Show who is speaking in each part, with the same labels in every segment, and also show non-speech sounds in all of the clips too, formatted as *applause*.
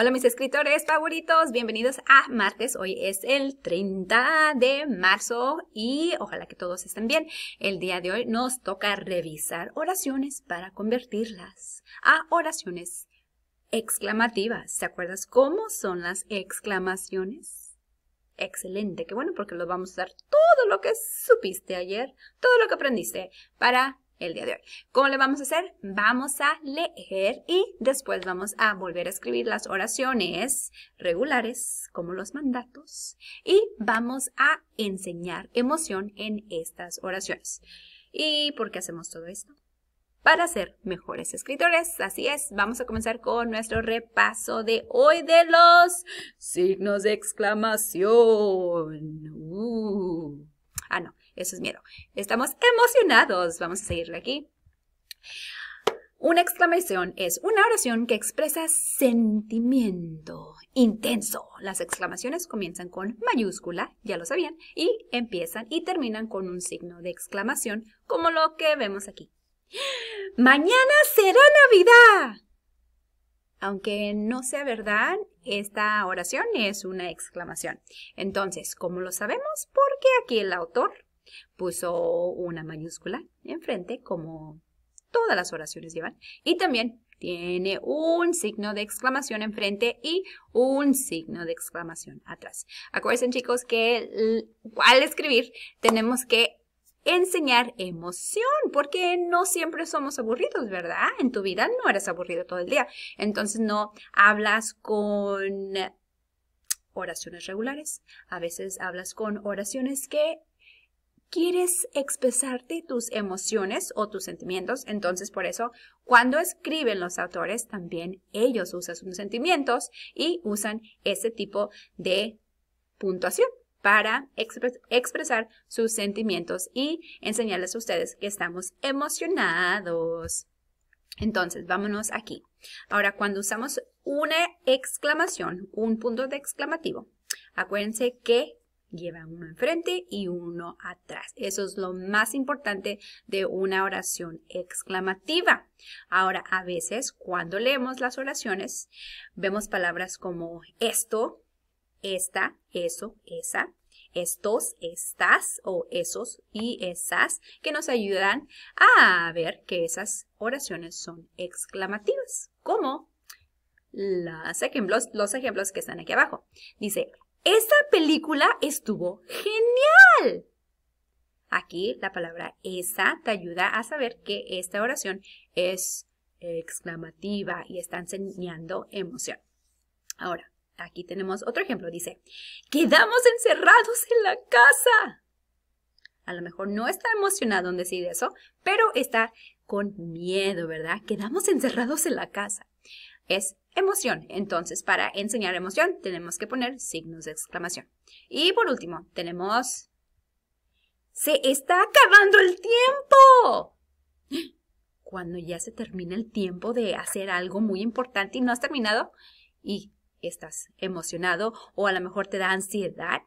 Speaker 1: Hola mis escritores favoritos, bienvenidos a martes. Hoy es el 30 de marzo y ojalá que todos estén bien. El día de hoy nos toca revisar oraciones para convertirlas a oraciones exclamativas. ¿Te acuerdas cómo son las exclamaciones? Excelente, qué bueno porque lo vamos a usar todo lo que supiste ayer, todo lo que aprendiste para el día de hoy. ¿Cómo le vamos a hacer? Vamos a leer y después vamos a volver a escribir las oraciones regulares, como los mandatos, y vamos a enseñar emoción en estas oraciones. ¿Y por qué hacemos todo esto? Para ser mejores escritores, así es, vamos a comenzar con nuestro repaso de hoy de los signos de exclamación. Uh. Ah, no. Eso es miedo. Estamos emocionados. Vamos a seguirle aquí. Una exclamación es una oración que expresa sentimiento intenso. Las exclamaciones comienzan con mayúscula, ya lo sabían, y empiezan y terminan con un signo de exclamación, como lo que vemos aquí. Mañana será Navidad. Aunque no sea verdad, esta oración es una exclamación. Entonces, ¿cómo lo sabemos? Porque aquí el autor Puso una mayúscula enfrente, como todas las oraciones llevan, y también tiene un signo de exclamación enfrente y un signo de exclamación atrás. Acuérdense chicos que al escribir tenemos que enseñar emoción, porque no siempre somos aburridos, ¿verdad? En tu vida no eres aburrido todo el día, entonces no hablas con oraciones regulares, a veces hablas con oraciones que quieres expresarte tus emociones o tus sentimientos. Entonces, por eso, cuando escriben los autores, también ellos usan sus sentimientos y usan ese tipo de puntuación para expresar sus sentimientos y enseñarles a ustedes que estamos emocionados. Entonces, vámonos aquí. Ahora, cuando usamos una exclamación, un punto de exclamativo, acuérdense que Lleva uno enfrente y uno atrás. Eso es lo más importante de una oración exclamativa. Ahora, a veces cuando leemos las oraciones, vemos palabras como esto, esta, eso, esa, estos, estas o esos y esas que nos ayudan a ver que esas oraciones son exclamativas, como las ejemplos, los ejemplos que están aquí abajo. Dice, esa película estuvo genial. Aquí la palabra esa te ayuda a saber que esta oración es exclamativa y está enseñando emoción. Ahora, aquí tenemos otro ejemplo. Dice, quedamos encerrados en la casa. A lo mejor no está emocionado en decir eso, pero está con miedo, ¿verdad? Quedamos encerrados en la casa. Es emoción. Entonces, para enseñar emoción, tenemos que poner signos de exclamación. Y por último, tenemos... ¡Se está acabando el tiempo! Cuando ya se termina el tiempo de hacer algo muy importante y no has terminado y estás emocionado o a lo mejor te da ansiedad,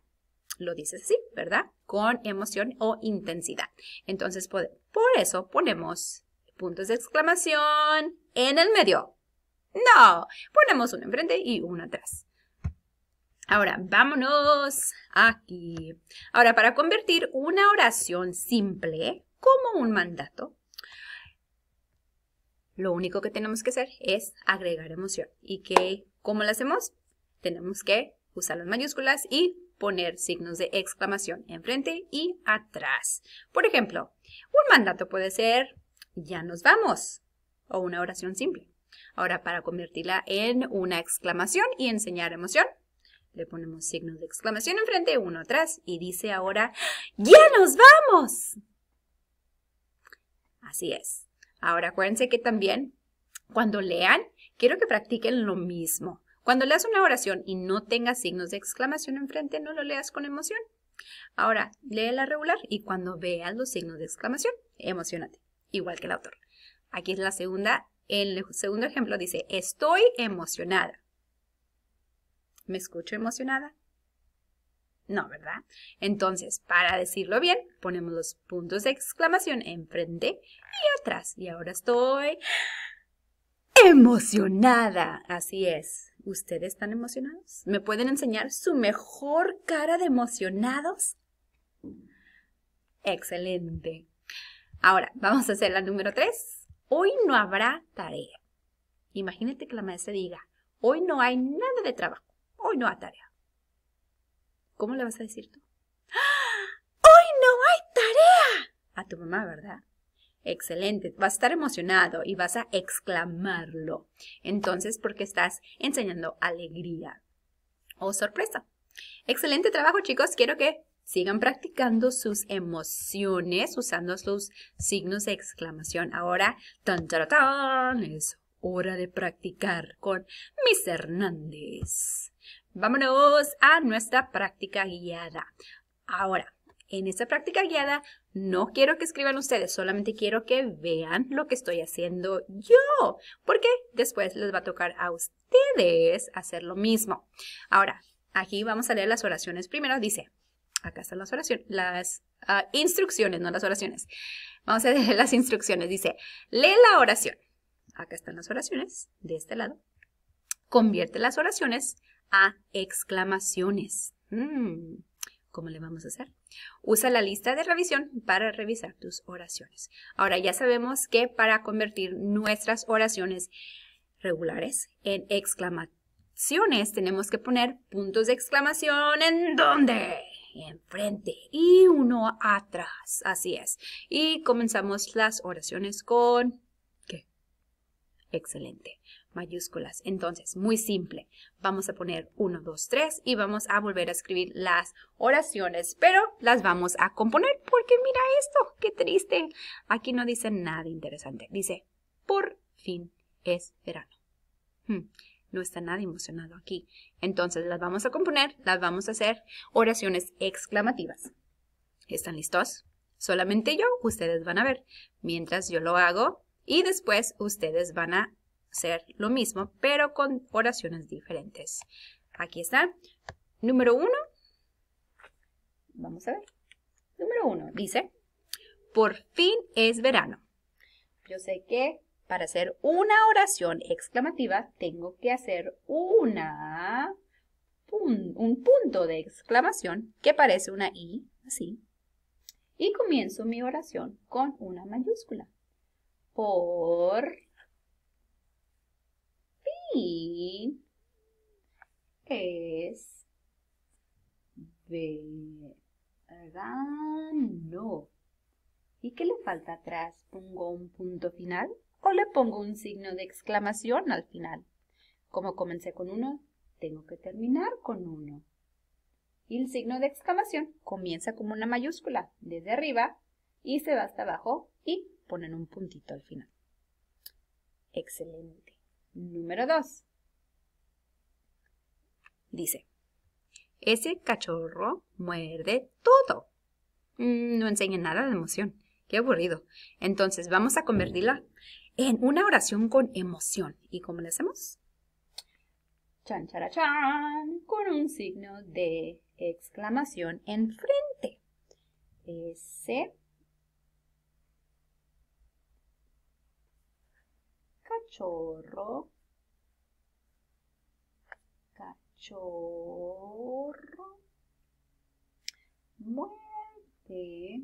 Speaker 1: lo dices sí, ¿verdad? Con emoción o intensidad. Entonces, por eso ponemos puntos de exclamación en el medio. No, ponemos uno enfrente y uno atrás. Ahora, vámonos aquí. Ahora, para convertir una oración simple como un mandato, lo único que tenemos que hacer es agregar emoción. ¿Y qué? cómo lo hacemos? Tenemos que usar las mayúsculas y poner signos de exclamación enfrente y atrás. Por ejemplo, un mandato puede ser, ya nos vamos, o una oración simple. Ahora para convertirla en una exclamación y enseñar emoción, le ponemos signos de exclamación enfrente, uno atrás, y dice ahora, ¡Ya nos vamos! Así es. Ahora acuérdense que también cuando lean, quiero que practiquen lo mismo. Cuando leas una oración y no tengas signos de exclamación enfrente, no lo leas con emoción. Ahora, léela regular y cuando veas los signos de exclamación, emocionate, igual que el autor. Aquí es la segunda el segundo ejemplo dice, estoy emocionada. ¿Me escucho emocionada? No, ¿verdad? Entonces, para decirlo bien, ponemos los puntos de exclamación enfrente y atrás. Y ahora estoy emocionada. Así es. ¿Ustedes están emocionados? ¿Me pueden enseñar su mejor cara de emocionados? Excelente. Ahora, vamos a hacer la número 3 hoy no habrá tarea. Imagínate que la maestra diga, hoy no hay nada de trabajo, hoy no hay tarea. ¿Cómo le vas a decir tú? ¡Ah! ¡Hoy no hay tarea! A tu mamá, ¿verdad? Excelente, vas a estar emocionado y vas a exclamarlo. Entonces, porque estás enseñando alegría o oh, sorpresa. Excelente trabajo, chicos. Quiero que Sigan practicando sus emociones usando sus signos de exclamación. Ahora, tan, tan, tan, es hora de practicar con Miss Hernández. Vámonos a nuestra práctica guiada. Ahora, en esta práctica guiada no quiero que escriban ustedes, solamente quiero que vean lo que estoy haciendo yo, porque después les va a tocar a ustedes hacer lo mismo. Ahora, aquí vamos a leer las oraciones primero. Dice, acá están las oraciones, las ah, instrucciones, no las oraciones. Vamos a leer las instrucciones. Dice, lee la oración. Acá están las oraciones, de este lado. Convierte las oraciones a exclamaciones. Mm, ¿Cómo le vamos a hacer? Usa la lista de revisión para revisar tus oraciones. Ahora ya sabemos que para convertir nuestras oraciones regulares en exclamaciones tenemos que poner puntos de exclamación en dónde? enfrente y uno atrás. Así es. Y comenzamos las oraciones con... ¿Qué? Excelente. Mayúsculas. Entonces, muy simple. Vamos a poner 1, 2, 3 y vamos a volver a escribir las oraciones, pero las vamos a componer porque mira esto, qué triste. Aquí no dice nada interesante. Dice, por fin es verano. Hmm no está nada emocionado aquí. Entonces las vamos a componer, las vamos a hacer oraciones exclamativas. ¿Están listos? Solamente yo, ustedes van a ver. Mientras yo lo hago y después ustedes van a hacer lo mismo, pero con oraciones diferentes. Aquí está. Número uno. Vamos a ver. Número uno dice, por fin es verano. Yo sé que para hacer una oración exclamativa tengo que hacer una un, punto de exclamación que parece una i, así. Y comienzo mi oración con una mayúscula. Por fin es verano. ¿Y qué le falta atrás? ¿Pongo un punto final? o le pongo un signo de exclamación al final. Como comencé con uno, tengo que terminar con uno. Y el signo de exclamación comienza como una mayúscula desde arriba y se va hasta abajo y ponen un puntito al final. Excelente. Número 2. Dice, ese cachorro muerde todo. Mm, no enseña nada de emoción. Qué aburrido. Entonces vamos a convertirla en una oración con emoción. ¿Y cómo le hacemos? Chan, chan! con un signo de exclamación enfrente. Ese. Cachorro. Cachorro. Muerte.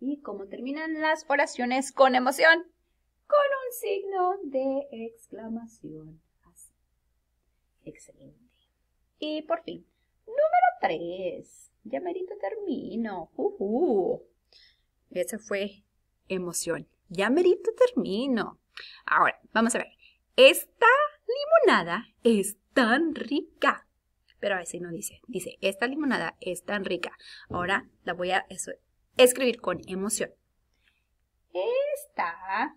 Speaker 1: Y como terminan las oraciones con emoción, con un signo de exclamación. Así. Excelente. Y por fin, número 3. Ya merito termino. Uh Esa fue emoción. Ya merito termino. Ahora, vamos a ver. Esta limonada es tan rica pero a veces no dice. Dice, esta limonada es tan rica. Ahora la voy a escribir con emoción. Esta.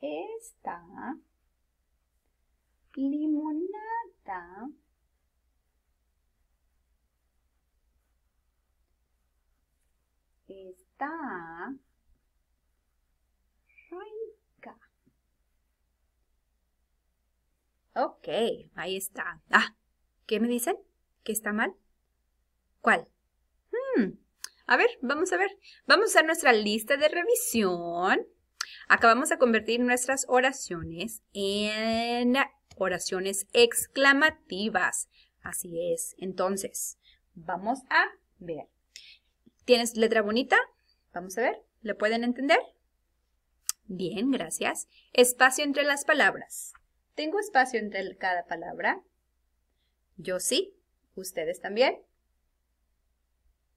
Speaker 1: Esta limonada está Ok, ahí está. Ah, ¿qué me dicen? ¿Qué está mal? ¿Cuál? Hmm, a ver, vamos a ver. Vamos a usar nuestra lista de revisión. Acabamos de convertir nuestras oraciones en oraciones exclamativas. Así es. Entonces, vamos a ver. ¿Tienes letra bonita? Vamos a ver. ¿le pueden entender? Bien, gracias. Espacio entre las palabras. ¿Tengo espacio entre cada palabra? Yo sí. ¿Ustedes también?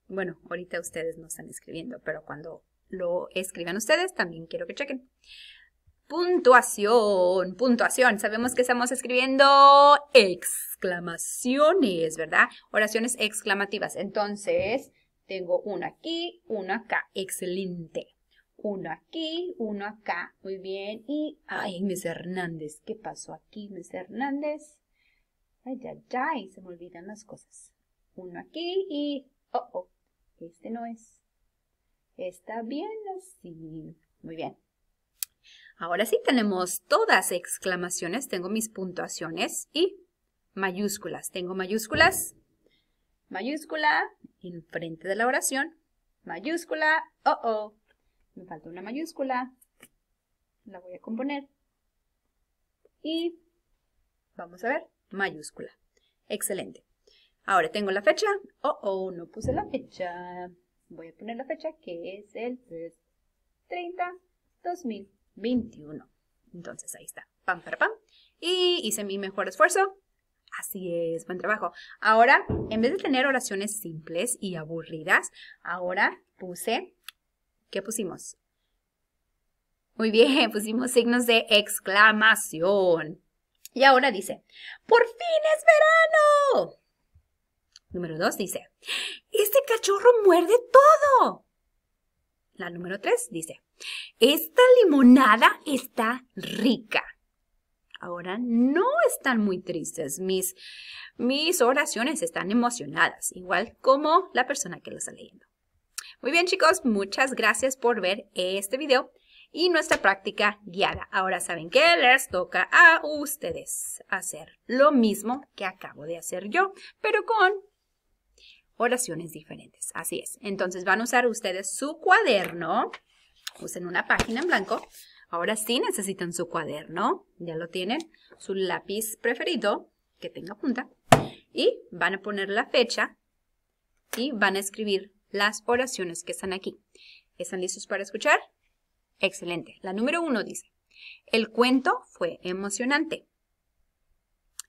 Speaker 1: Bueno, ahorita ustedes no están escribiendo, pero cuando lo escriban ustedes también quiero que chequen. Puntuación, puntuación. Sabemos que estamos escribiendo exclamaciones, ¿verdad? Oraciones exclamativas. Entonces, tengo una aquí, una acá. Excelente uno aquí, uno acá. Muy bien. Y, ay, mis Hernández, ¿qué pasó aquí, mis Hernández? Ay, ya, ya, se me olvidan las cosas. Uno aquí y, oh, oh, este no es. Está bien así. Muy bien. Ahora sí tenemos todas exclamaciones, tengo mis puntuaciones y mayúsculas. Tengo mayúsculas, mayúscula, enfrente de la oración, mayúscula, oh, oh, me falta una mayúscula, la voy a componer y vamos a ver, mayúscula. Excelente. Ahora tengo la fecha. Oh, oh, no puse la fecha. Voy a poner la fecha que es el 30 2021. Entonces ahí está, pam, para pam. Y hice mi mejor esfuerzo. Así es, buen trabajo. Ahora, en vez de tener oraciones simples y aburridas, ahora puse ¿Qué pusimos? Muy bien, *laughs* pusimos signos de exclamación. Y ahora dice, por fin es verano. Número dos dice, este cachorro muerde todo. La número tres dice, esta limonada está rica. Ahora no están muy tristes, mis, mis oraciones están emocionadas, igual como la persona que lo está leyendo. Muy bien chicos, muchas gracias por ver este video y nuestra práctica guiada. Ahora saben que les toca a ustedes hacer lo mismo que acabo de hacer yo, pero con oraciones diferentes. Así es. Entonces van a usar ustedes su cuaderno. Usen una página en blanco. Ahora sí necesitan su cuaderno. Ya lo tienen. Su lápiz preferido que tenga punta. Y van a poner la fecha y van a escribir las oraciones que están aquí. ¿Están listos para escuchar? Excelente. La número uno dice, el cuento fue emocionante.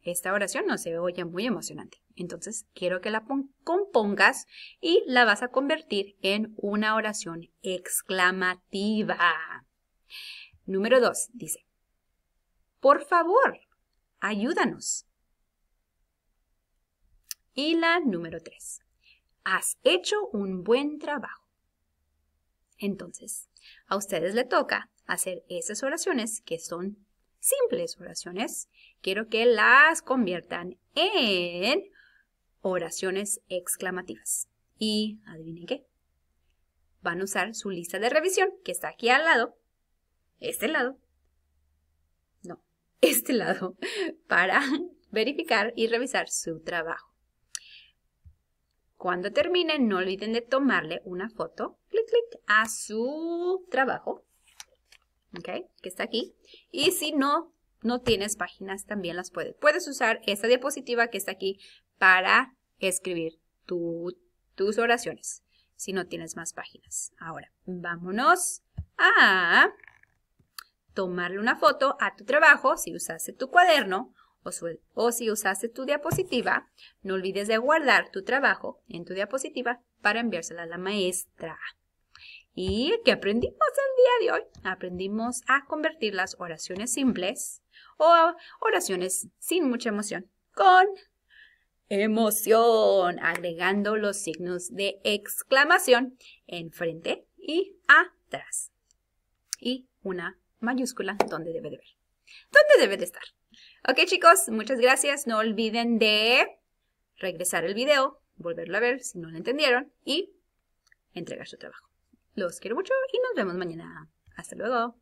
Speaker 1: Esta oración no se oye muy emocionante, entonces quiero que la compongas y la vas a convertir en una oración exclamativa. Número dos, dice, por favor, ayúdanos. Y la número tres, has hecho un buen trabajo. Entonces, a ustedes le toca hacer esas oraciones que son simples oraciones. Quiero que las conviertan en oraciones exclamativas. Y adivinen qué. Van a usar su lista de revisión que está aquí al lado. Este lado. No, *laughs* este lado. *laughs* Para verificar y revisar su trabajo. Cuando terminen, no olviden de tomarle una foto, clic, clic, a su trabajo, ¿ok? Que está aquí. Y si no, no tienes páginas, también las puedes. Puedes usar esta diapositiva que está aquí para escribir tus oraciones, si no tienes más páginas. Ahora, vámonos a tomarle una foto a tu trabajo, si usaste tu cuaderno, o, si usaste tu diapositiva, no olvides de guardar tu trabajo en tu diapositiva para enviársela a la maestra. ¿Y qué aprendimos el día de hoy? Aprendimos a convertir las oraciones simples o oraciones sin mucha emoción con emoción, agregando los signos de exclamación enfrente y atrás. Y una mayúscula donde debe de ver. ¿Dónde debe de estar? Ok chicos, muchas gracias. No olviden de regresar el video, volverlo a ver si no lo entendieron y entregar su trabajo. Los quiero mucho y nos vemos mañana. Hasta luego.